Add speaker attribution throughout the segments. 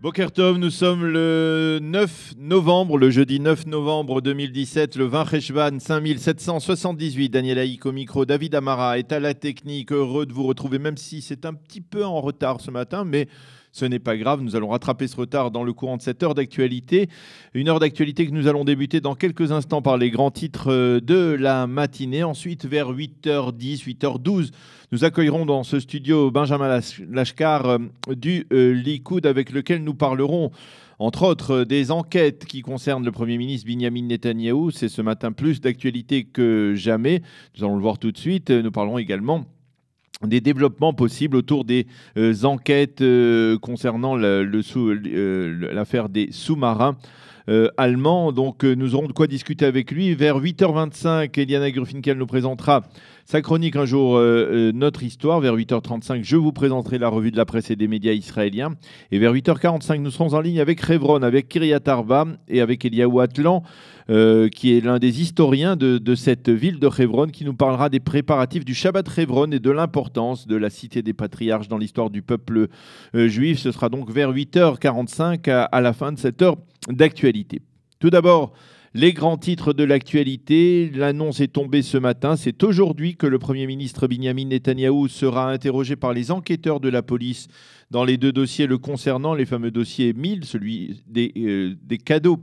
Speaker 1: Bokertov, nous sommes le 9 novembre, le jeudi 9 novembre 2017, le 20 Rechvan 5778. Daniel Haïk au micro, David Amara est à la technique. Heureux de vous retrouver, même si c'est un petit peu en retard ce matin, mais ce n'est pas grave, nous allons rattraper ce retard dans le courant de cette heure d'actualité. Une heure d'actualité que nous allons débuter dans quelques instants par les grands titres euh, de la matinée. Ensuite, vers 8h10, 8h12, nous accueillerons dans ce studio Benjamin Lashkar euh, du euh, Likoud avec lequel nous parlerons entre autres des enquêtes qui concernent le Premier ministre Benjamin Netanyahou. C'est ce matin plus d'actualité que jamais. Nous allons le voir tout de suite. Nous parlerons également des développements possibles autour des euh, enquêtes euh, concernant euh, l'affaire des sous-marins. allemands. donc nous aurons de quoi discuter avec lui. Vers 8h25, Eliana Gruffinkel nous présentera sa chronique un jour, euh, euh, notre histoire. Vers 8h35, je vous présenterai la revue de la presse et des médias israéliens. Et vers 8h45, nous serons en ligne avec Revron, avec Kiryat Arba et avec Eliaou Atlan, euh, qui est l'un des historiens de, cette ville de Revron, qui nous parlera des préparatifs du Shabbat Revron et de l'importance de la cité des patriarches dans l'histoire du peuple juif. Ce sera donc vers 8h45 à la fin de cette heure d'actualité. Tout d'abord, les grands titres de l'actualité, l'annonce est tombée ce matin. C'est aujourd'hui que le Premier ministre Binyamin Netanyahou sera interrogé par les enquêteurs de la police dans les deux dossiers le concernant, les fameux dossiers 1000, celui des, euh, des cadeaux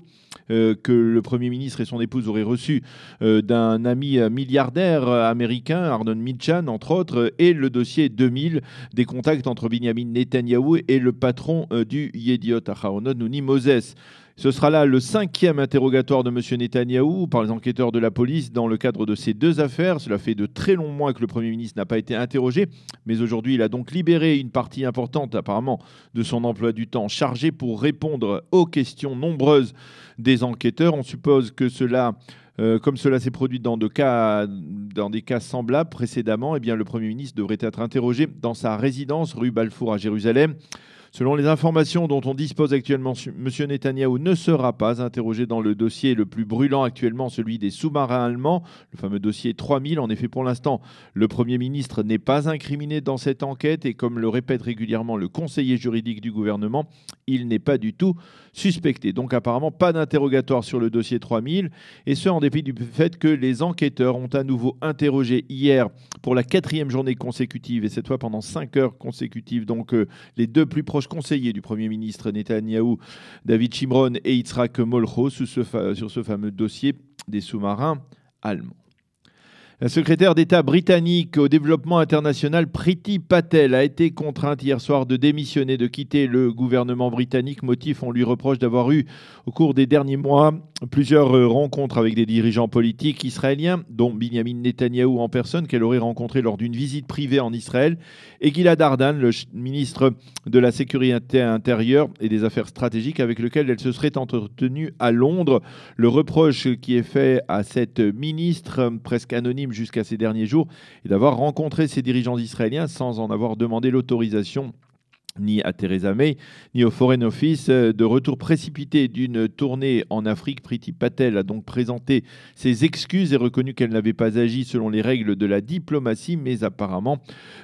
Speaker 1: euh, que le Premier ministre et son épouse auraient reçus euh, d'un ami milliardaire américain, Arnon Mitchan, entre autres, et le dossier 2000 des contacts entre Benjamin Netanyahu et le patron du Yediot Aharonot, Nouni Moses. Ce sera là le cinquième interrogatoire de M. Netanyahou par les enquêteurs de la police dans le cadre de ces deux affaires. Cela fait de très longs mois que le Premier ministre n'a pas été interrogé, mais aujourd'hui il a donc libéré une partie importante apparemment de son emploi du temps, chargé pour répondre aux questions nombreuses des enquêteurs. On suppose que cela euh, comme cela s'est produit dans, dans, des cas semblables précédemment, eh bien, le Premier ministre devrait être interrogé dans sa résidence rue Balfour à Jérusalem. Selon les informations dont on dispose actuellement, M. Netanyahou ne sera pas interrogé dans le dossier le plus brûlant actuellement, celui des sous-marins allemands, le fameux dossier 3000. En effet, pour l'instant, le Premier ministre n'est pas incriminé dans cette enquête et comme le répète régulièrement le conseiller juridique du gouvernement, il n'est pas du tout suspecté. Donc apparemment, pas d'interrogatoire sur le dossier 3000 et ce, en dépit du fait que les enquêteurs ont à nouveau interrogé hier pour la quatrième journée consécutive et cette fois pendant cinq heures consécutives, donc euh, les deux plus proches conseiller du Premier ministre Netanyahou, David Chimron et Yitzhak Molcho, sur ce fameux dossier des sous-marins allemands. La secrétaire d'État britannique au développement international Priti Patel a été contrainte hier soir de démissionner, de quitter le gouvernement britannique. Motif, on lui reproche d'avoir eu au cours des derniers mois plusieurs euh, rencontres avec des dirigeants politiques israéliens, dont Benjamin Netanyahou en personne, qu'elle aurait rencontré lors d'une visite privée en Israël, et Gilad Dardan, le ministre de la Sécurité intérieure et des Affaires stratégiques, avec lequel elle se serait entretenue à Londres. Le reproche qui est fait à cette ministre presque anonyme jusqu'à ces derniers jours et d'avoir rencontré ses dirigeants israéliens sans en avoir demandé l'autorisation ni à Theresa May, ni au Foreign Office. Euh, de retour précipité d'une tournée en Afrique, Priti Patel a donc présenté ses excuses et reconnu qu'elle n'avait pas agi selon les règles de la diplomatie, mais apparemment,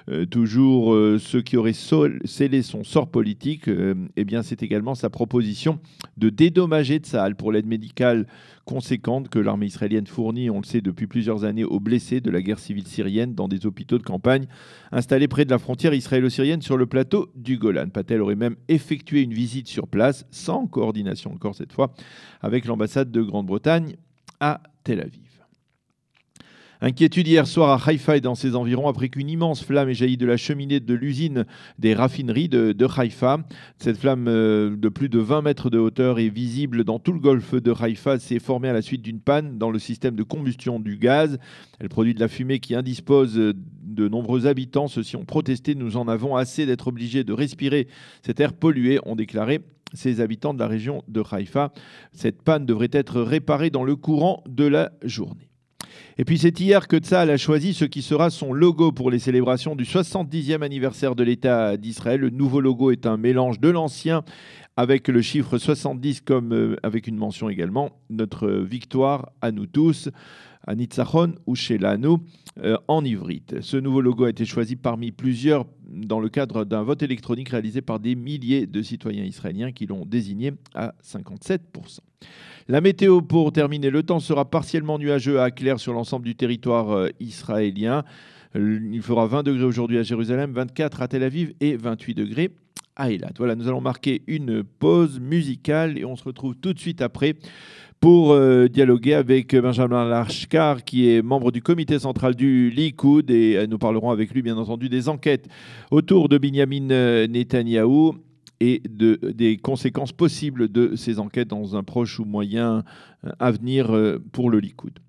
Speaker 1: euh, toujours euh, ce qui aurait scellé son sort politique, eh c'est également sa proposition de dédommager de Sahel pour l'aide médicale conséquente que l'armée israélienne fournit, on le sait depuis plusieurs années, aux blessés de la guerre civile syrienne dans des hôpitaux de campagne installés près de la frontière israélo-syrienne sur le plateau du Golan. Patel aurait même effectué une visite sur place, sans coordination encore cette fois, avec l'ambassade de Grande-Bretagne à Tel Aviv. Inquiétude hier soir à Haïfa et dans ses environs après qu'une immense flamme ait jailli de la cheminée de l'usine des raffineries de, de, Haïfa. Cette flamme euh, de plus de 20 mètres de hauteur est visible dans tout le golfe de Haïfa. S'est formée à la suite d'une panne dans le système de combustion du gaz. Elle produit de la fumée qui indispose euh, de nombreux habitants. Ceux-ci ont protesté. Nous en avons assez d'être obligés de respirer cet air pollué, ont déclaré ces habitants de la région de Haïfa. Cette panne devrait être réparée dans le courant de la journée. Et puis c'est hier que Tzal a choisi ce qui sera son logo pour les célébrations du 70e anniversaire de l'État d'Israël. Le nouveau logo est un mélange de l'ancien avec le chiffre 70 comme euh, avec une mention également, notre victoire à nous tous, à Nitzachon ou chez l'Anou euh, en ivrite. Ce nouveau logo a été choisi parmi plusieurs dans le cadre d'un vote électronique réalisé par des milliers de citoyens israéliens qui l'ont désigné à 57%. La météo pour terminer, le temps sera partiellement nuageux à clair sur l'ensemble du territoire euh, israélien. Il fera 20 degrés aujourd'hui à Jérusalem, 24 à Tel Aviv et 28 degrés voilà, nous allons marquer une pause musicale et on se retrouve tout de suite après pour euh, dialoguer avec euh, Benjamin Larchkar, qui est membre du comité central du Likoud, et euh, nous parlerons avec lui, bien entendu, des enquêtes autour de Benjamin Netanyahu et des conséquences possibles de ces enquêtes dans un proche ou moyen avenir pour le Likoud.